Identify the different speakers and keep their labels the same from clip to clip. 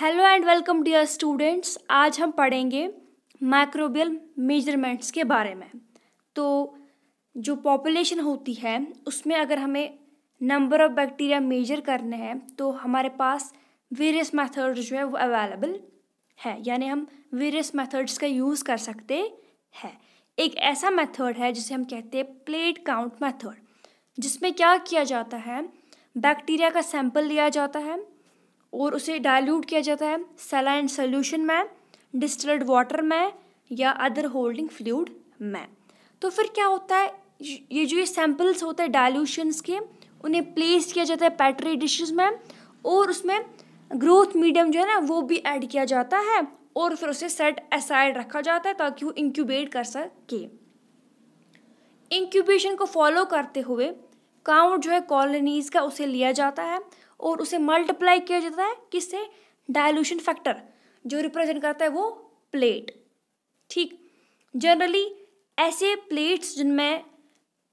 Speaker 1: hello and welcome dear students आज हम पढ़ेंगे माइक्रोबियल मेजरमेंट्स के बारे में तो जो पॉपुलेशन होती है उसमें अगर हमें नंबर ऑफ़ बैक्टीरिया मेजर करने हैं तो हमारे पास वेरियस मेथड्स जो है वो अवेलेबल है यानी हम वेरियस मेथड्स का यूज़ कर सकते हैं एक ऐसा मेथड है जिसे हम कहते हैं प्लेट काउंट मेथड जिसमें क्या किया जाता है बैक्टीरिया का सैंपल लिया जाता है और उसे डाइल्यूट किया जाता है सलाइन सोल्यूशन में डिस्टल्ड वाटर में या अदर होल्डिंग फ्लूड में तो फिर क्या होता है ये जो ये सैम्पल्स होते हैं डाइल्यूशंस के उन्हें प्लेस किया जाता है पैटरी डिशेज में और उसमें ग्रोथ मीडियम जो है ना वो भी ऐड किया जाता है और फिर उसे सेट असाइड रखा जाता है ताकि वो इंक्यूबेट कर सके इंक्यूबेशन को फॉलो करते हुए काउंट जो है कॉलोनीज का उसे लिया जाता है और उसे मल्टीप्लाई किया जाता है किससे डायल्यूशन फैक्टर जो रिप्रेजेंट करता है वो प्लेट ठीक जनरली ऐसे प्लेट्स जिनमें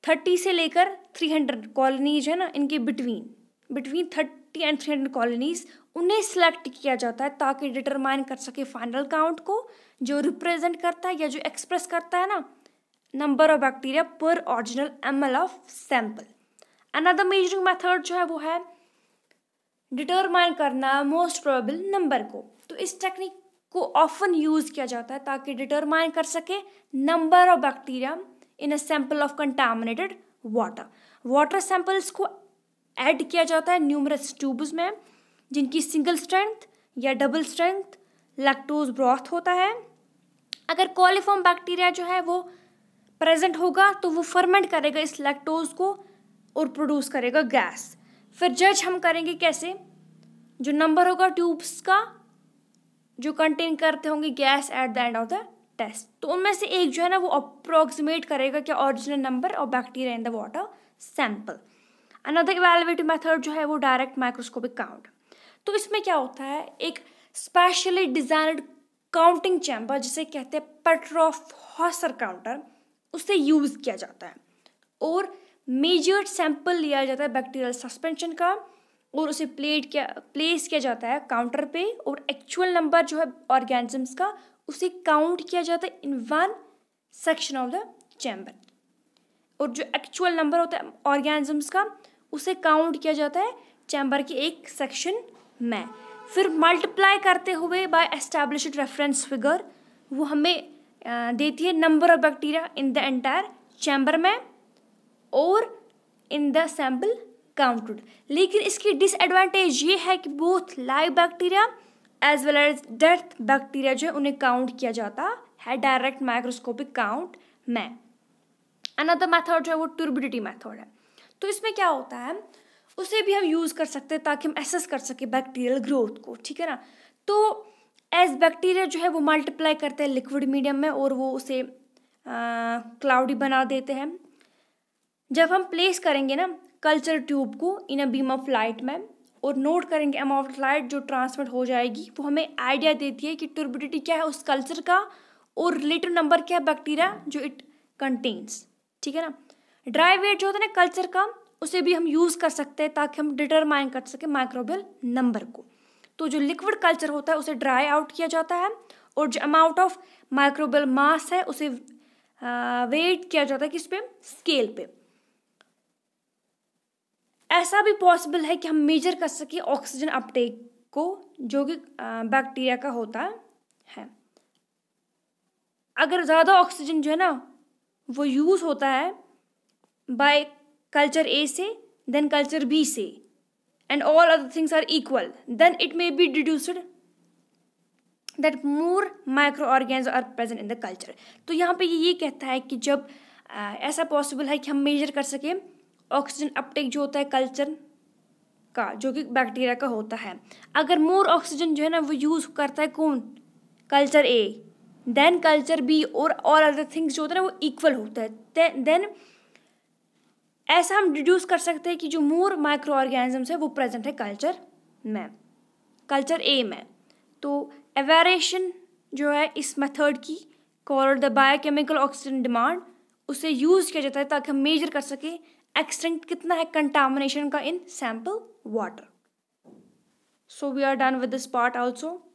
Speaker 1: थर्टी से लेकर थ्री हंड्रेड कॉलोनीज है ना इनके between between thirty and three hundred colonies उन्हें सेलेक्ट किया जाता है ताकि डिटरमाइन कर सके फाइनल काउंट को जो रिप्रेजेंट करता है या जो एक्सप्रेस करता है ना नंबर ऑफ बैक्टीरिया पर original M of sample another measuring method जो है वो है डिटरमाइन करना मोस्ट प्रोबेबल नंबर को तो इस टेक्निक को ऑफन यूज किया जाता है ताकि डिटरमाइन कर सके number of bacteria in a sample of contaminated water water samples को ऐड किया जाता है न्यूमरस ट्यूब्स में जिनकी सिंगल स्ट्रेंथ या डबल स्ट्रेंथ लैक्टोज ब्रॉथ होता है अगर कॉलिफॉर्म बैक्टीरिया जो है वो प्रेजेंट होगा तो वो फर्मेंट करेगा इस लैक्टोज को और प्रोड्यूस करेगा गैस फिर जज हम करेंगे कैसे जो नंबर होगा ट्यूब्स का जो कंटेन करते होंगे gas at the end of the test तो उनमें से एक जो है ना वो अप्रोक्सीमेट करेगा क्या ओरिजिनल नंबर और bacteria in the water sample another evaluative method जो है वो डायरेक्ट माइक्रोस्कोपिक काउंट तो इसमें क्या होता है एक स्पेशली डिजाइनड काउंटिंग चैम्बर जिसे कहते हैं पेट्रोफ हॉसर काउंटर उसे यूज़ किया जाता है और मेजर्ड सैंपल लिया जाता है बैक्टीरियल सस्पेंशन का और उसे प्लेट किया प्लेस किया जाता है काउंटर पे और एक्चुअल नंबर जो है ऑर्गेनिजम्स का उसे काउंट किया जाता है in one section of the chamber और जो एक्चुअल नंबर होता है ऑर्गेनिजम्स का उसे काउंट किया जाता है चैम्बर के एक सेक्शन में फिर मल्टीप्लाई करते हुए बाय एस्टैब्लिश रेफरेंस फिगर वो हमें देती है number of bacteria in the entire chamber में और इन द सैम्पल काउंटेड लेकिन इसकी डिसएडवांटेज ये है कि both live bacteria as well as death bacteria जो है उन्हें काउंट किया जाता है डायरेक्ट माइक्रोस्कोपिक काउंट में अनदर मेथड जो है वो ट्यूरबिडिटी मेथड है तो इसमें क्या होता है उसे भी हम यूज़ कर सकते हैं ताकि हम एसेस कर सकें बैक्टीरियल ग्रोथ को ठीक है ना तो एज बैक्टीरिया जो है वो मल्टीप्लाई करते हैं लिक्विड मीडियम में और वो उसे क्लाउडी बना देते हैं जब हम प्लेस करेंगे ना कल्चर ट्यूब को in a beam of light में और नोट करेंगे अमाउंट ऑफ लाइट जो ट्रांसमिट हो जाएगी वो हमें आइडिया देती है कि ट्यूबिडिटी क्या है उस कल्चर का और रिलेटिव नंबर क्या है बैक्टीरिया जो इट कंटेन्स ठीक है ना ड्राई वेट जो होता है ना कल्चर का उसे भी हम यूज़ कर सकते हैं ताकि हम डिटरमाइन कर सकें माइक्रोबियल नंबर को तो जो लिक्विड कल्चर होता है उसे ड्राई आउट किया जाता है और जो अमाउंट ऑफ माइक्रोबियल मास है उसे वेट किया जाता है किस पे स्केल पे ऐसा भी पॉसिबल है कि हम मेजर कर सकें ऑक्सीजन अपटेक को जो कि बैक्टीरिया का होता है अगर ज़्यादा ऑक्सीजन जो है ना वो यूज़ होता है बाय कल्चर ए से देन कल्चर बी से and all other things are equal then it may be deduced that more micro organs are present in the culture तो यहाँ पे ये कहता है कि जब ऐसा पॉसिबल है कि हम मेजर कर सकें ऑक्सीजन अपटेक जो होता है कल्चर का जो कि बैक्टीरिया का होता है अगर मोर ऑक्सीजन जो है ना वो यूज़ करता है कौन culture A then culture B और ऑल अदर थिंग्स जो होता है ना वो इक्वल होता है देन ऐसा हम डिड्यूस कर सकते हैं कि जो मोर माइक्रो ऑर्गेनिजम्स है वो प्रेजेंट है कल्चर में कल्चर ए में तो एवेरेशन जो है इस मेथड की call the biochemical oxygen demand उसे यूज़ किया जाता है ताकि हम मेजर कर सकें एक्सटेंट कितना है कंटामिनेशन का in sample water so we are done with this part also